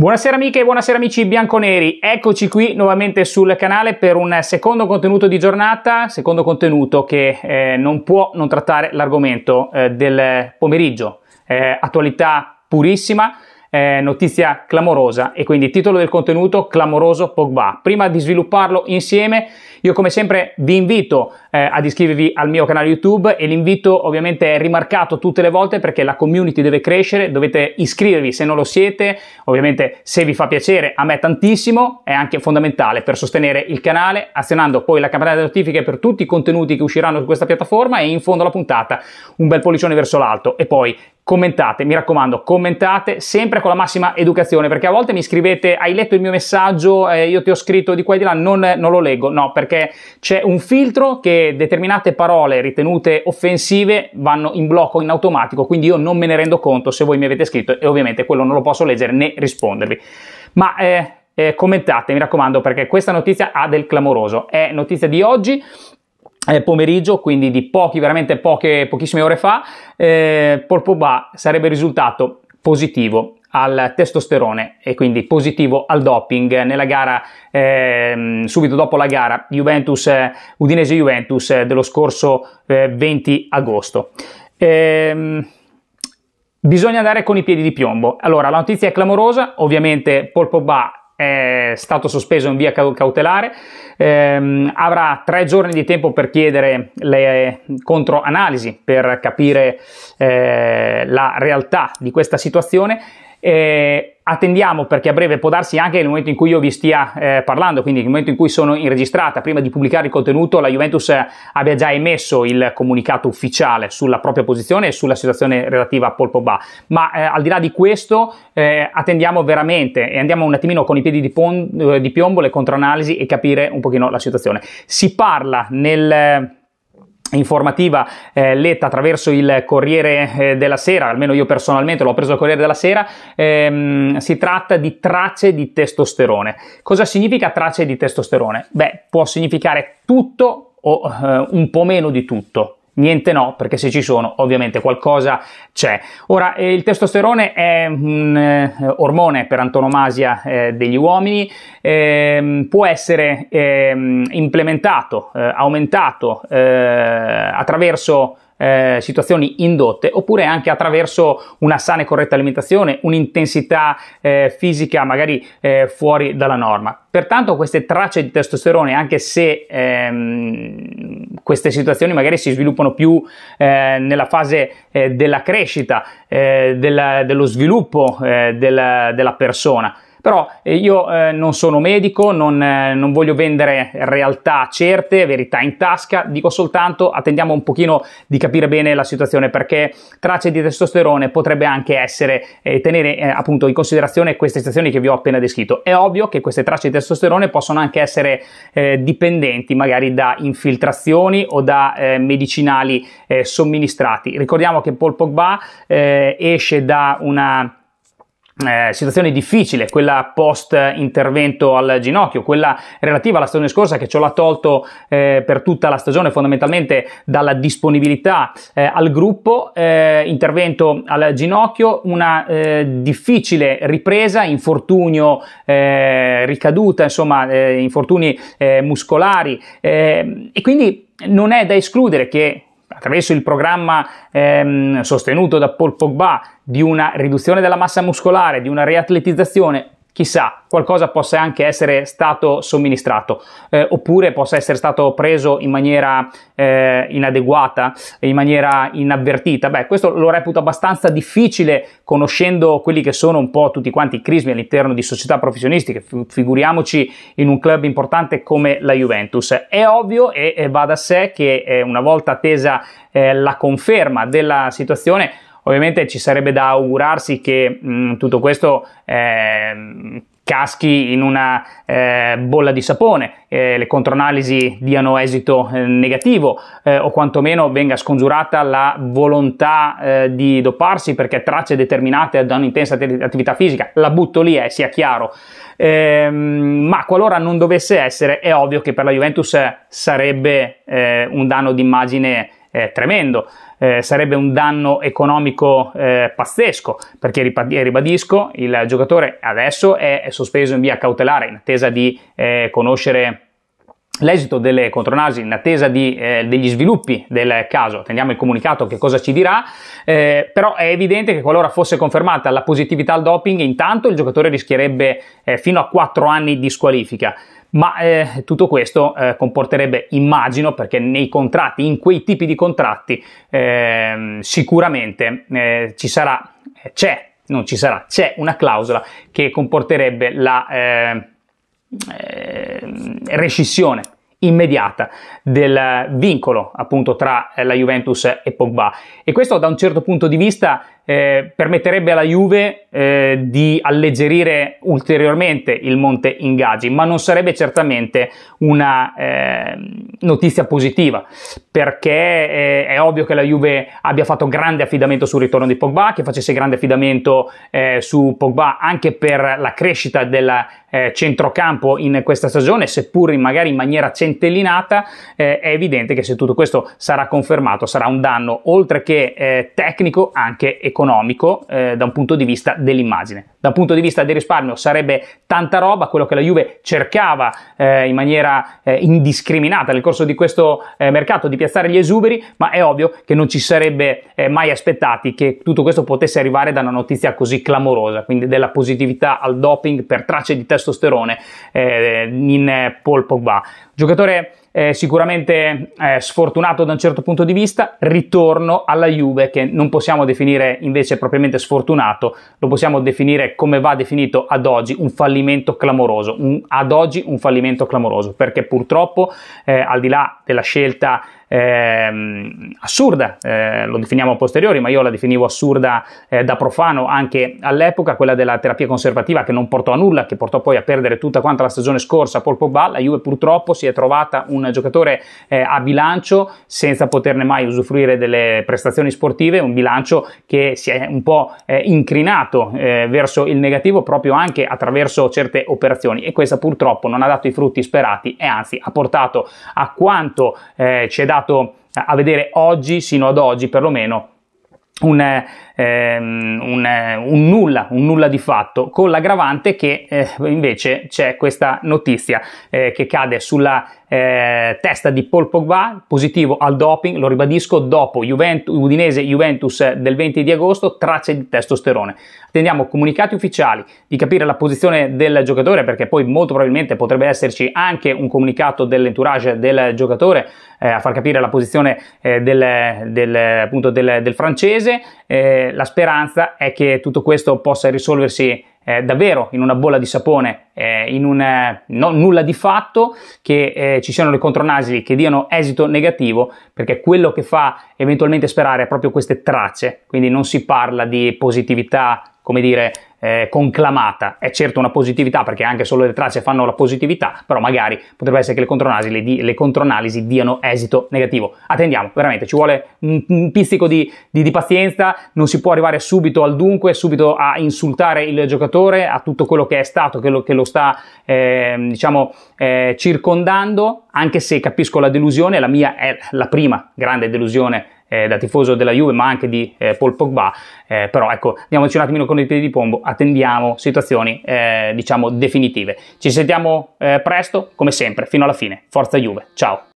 Buonasera amiche e buonasera amici bianconeri, eccoci qui nuovamente sul canale per un secondo contenuto di giornata, secondo contenuto che eh, non può non trattare l'argomento eh, del pomeriggio, eh, attualità purissima, eh, notizia clamorosa e quindi titolo del contenuto clamoroso Pogba. Prima di svilupparlo insieme, io come sempre vi invito eh, ad iscrivervi al mio canale YouTube e l'invito ovviamente è rimarcato tutte le volte perché la community deve crescere, dovete iscrivervi se non lo siete, ovviamente se vi fa piacere a me tantissimo è anche fondamentale per sostenere il canale azionando poi la campanella delle notifiche per tutti i contenuti che usciranno su questa piattaforma e in fondo alla puntata un bel pollicione verso l'alto e poi commentate, mi raccomando, commentate sempre con la massima educazione, perché a volte mi scrivete, hai letto il mio messaggio, eh, io ti ho scritto di qua e di là, non, non, lo leggo, no, perché c'è un filtro che determinate parole ritenute offensive vanno in blocco in automatico, quindi io non me ne rendo conto se voi mi avete scritto e ovviamente quello non lo posso leggere né rispondervi. Ma eh, eh, commentate, mi raccomando, perché questa notizia ha del clamoroso. È notizia di oggi eh, pomeriggio, quindi di pochi, veramente poche, pochissime ore fa, eh, Polpoba sarebbe risultato positivo al testosterone e quindi positivo al doping nella gara eh, subito dopo la gara Juventus eh, Udinese Juventus eh, dello scorso 20 agosto. Ehm, bisogna andare con i piedi di piombo. Allora, la notizia è clamorosa, ovviamente Paul Pogba è stato sospeso in via cautelare, ehm, avrà tre giorni di tempo per chiedere le controanalisi, per capire eh, la realtà di questa situazione eh, attendiamo perché a breve può darsi anche nel momento in cui io vi stia eh, parlando, quindi nel momento in cui sono in registrata, prima di pubblicare il contenuto, la Juventus eh, abbia già emesso il comunicato ufficiale sulla propria posizione e sulla situazione relativa a Paul Pogba. Ma eh, al di là di questo, eh, attendiamo veramente e andiamo un attimino con i piedi di, pon- eh, di piombo, le controanalisi e capire un pochino la situazione. Si parla nel informativa eh, letta attraverso il Corriere eh, della Sera, almeno io personalmente l'ho preso il Corriere della Sera, ehm, si tratta di tracce di testosterone. Cosa significa tracce di testosterone? Beh, può significare tutto o eh, un po' meno di tutto niente no, perché se ci sono ovviamente qualcosa c'è. Ora, eh, il testosterone è un eh, ormone per antonomasia eh, degli uomini, ehm, può essere ehm, implementato, eh, aumentato eh, attraverso eh, situazioni indotte, oppure anche attraverso una sana e corretta alimentazione, un'intensità eh, fisica magari eh, fuori dalla norma. Pertanto queste tracce di testosterone, anche se ehm, queste situazioni magari si sviluppano più eh, nella fase eh, della crescita, eh, della, dello sviluppo della, della persona, però eh, io eh, non sono medico, non, eh, non, voglio vendere realtà certe, verità in tasca, dico soltanto attendiamo un pochino di capire bene la situazione perché tracce di testosterone potrebbe anche essere eh, tenere eh, appunto in considerazione queste situazioni che vi ho appena descritto. È ovvio che queste tracce di testosterone possono anche essere dipendenti magari da infiltrazioni o da medicinali somministrati. Ricordiamo che Paul Pogba esce da una eh, situazione difficile, quella post intervento al ginocchio, quella relativa alla stagione scorsa che ce l'ha tolto eh, per tutta la stagione fondamentalmente dalla disponibilità eh, al gruppo, eh, intervento al ginocchio, una eh, difficile ripresa, infortunio, eh, ricaduta, insomma, infortuni muscolari e quindi non è da escludere che attraverso il programma ehm, sostenuto da Paul Pogba di una riduzione della massa muscolare, di una riatletizzazione chissà, qualcosa possa anche essere stato somministrato eh, oppure possa essere stato preso in maniera eh, inadeguata, in maniera inavvertita. Beh, questo lo reputo abbastanza difficile conoscendo quelli che sono un po' tutti quanti i crismi all'interno di società professionistiche, figuriamoci in un club importante come la Juventus. È ovvio e, va da sé che eh, una volta attesa eh, la conferma della situazione Ovviamente ci sarebbe da augurarsi che mh, tutto questo eh, caschi in una eh, bolla di sapone, eh, le controanalisi diano esito eh, negativo eh, o quantomeno venga scongiurata la volontà eh, di doparsi perché tracce determinate da un'intensa attività fisica, la butto lì eh, sia chiaro, ehm, ma qualora non dovesse essere è ovvio che per la Juventus sarebbe un danno d'immagine eh, tremendo, eh, sarebbe un danno economico eh, pazzesco, perché eh, ribadisco, il giocatore adesso è, sospeso in via cautelare in attesa di eh, conoscere l'esito delle contronasi in attesa di, eh, degli sviluppi del caso, attendiamo il comunicato che cosa ci dirà, eh, però è evidente che qualora fosse confermata la positività al doping, intanto il giocatore rischierebbe eh, fino a 4 anni di squalifica ma eh, tutto questo eh, comporterebbe, immagino, perché nei contratti, in quei tipi di contratti, ehm, eh, sicuramente ci sarà, eh, c'è, non ci sarà, c'è una clausola che comporterebbe la ehm, ehm, rescissione immediata del vincolo appunto tra eh, la Juventus e Pogba e questo da un certo punto di vista eh, permetterebbe alla Juve eh, di alleggerire ulteriormente il monte ingaggi, ma non sarebbe certamente una eh, notizia positiva, perché eh, è ovvio che la Juve abbia fatto grande affidamento sul ritorno di Pogba, che facesse grande affidamento eh, su Pogba anche per la crescita del eh, centrocampo in questa stagione, seppur magari in maniera centellinata, è evidente che se tutto questo sarà confermato sarà un danno oltre che tecnico anche economico economico eh, da un punto di vista dell'immagine. Da un punto di vista del risparmio sarebbe tanta roba quello che la Juve cercava eh, in maniera eh, indiscriminata nel corso di questo eh, mercato di piazzare gli esuberi, ma è ovvio che non ci sarebbe eh, mai aspettati che tutto questo potesse arrivare da una notizia così clamorosa, quindi della positività al doping per tracce di testosterone eh, in Paul Pogba. Giocatore eh, sicuramente eh, sfortunato da un certo punto di vista, ritorno alla Juve che non possiamo definire invece propriamente sfortunato, lo possiamo definire come va definito ad oggi, un fallimento clamoroso, un, ad oggi un fallimento clamoroso, perché purtroppo eh, al di là della scelta ehm, assurda, eh, lo definiamo a posteriori, ma io la definivo assurda eh, da profano anche all'epoca, quella della terapia conservativa che non portò a nulla, che portò poi a perdere tutta quanta la stagione scorsa a Polpo Ball, la Juve purtroppo si è trovata un giocatore eh, a bilancio senza poterne mai usufruire delle prestazioni sportive, un bilancio che si è un po' eh, incrinato eh, verso il negativo proprio anche attraverso certe operazioni e questa purtroppo non ha dato i frutti sperati e anzi ha portato a quanto eh, ci è dato andato a vedere oggi, sino ad oggi perlomeno, un, ehm, un, un, nulla, un, nulla, di fatto, con l'aggravante che eh, invece c'è questa notizia eh, che cade sulla eh, testa di Paul Pogba, positivo al doping, lo ribadisco, dopo Juventus, Udinese Juventus del 20 di agosto, tracce di testosterone. Attendiamo comunicati ufficiali di capire la posizione del giocatore, perché poi molto probabilmente potrebbe esserci anche un comunicato dell'entourage del giocatore eh, a far capire la posizione eh, del, del, appunto del, del francese. Eh, la speranza è che tutto questo possa risolversi eh, davvero in una bolla di sapone eh, in un eh, no, nulla di fatto, che eh, ci siano le contronasili che diano esito negativo, perché quello che fa eventualmente sperare è proprio queste tracce, quindi non si parla di positività, come dire, eh, conclamata. È certo una positività perché anche solo le tracce fanno la positività, però magari potrebbe essere che le contronalisi, le di, le contronalisi diano esito negativo. Attendiamo, veramente, ci vuole un, un pizzico di, di, di, pazienza, non si può arrivare subito al dunque, subito a insultare il giocatore, a tutto quello che è stato, quello che lo sta eh, diciamo, eh, circondando, anche se capisco la delusione, la mia è la prima grande delusione eh, da tifoso della Juve, ma anche di eh, Paul Pogba. Eh, però ecco, andiamoci un attimino con i piedi di pombo, attendiamo situazioni eh, diciamo definitive. Ci sentiamo eh, presto, come sempre, fino alla fine. Forza Juve, ciao!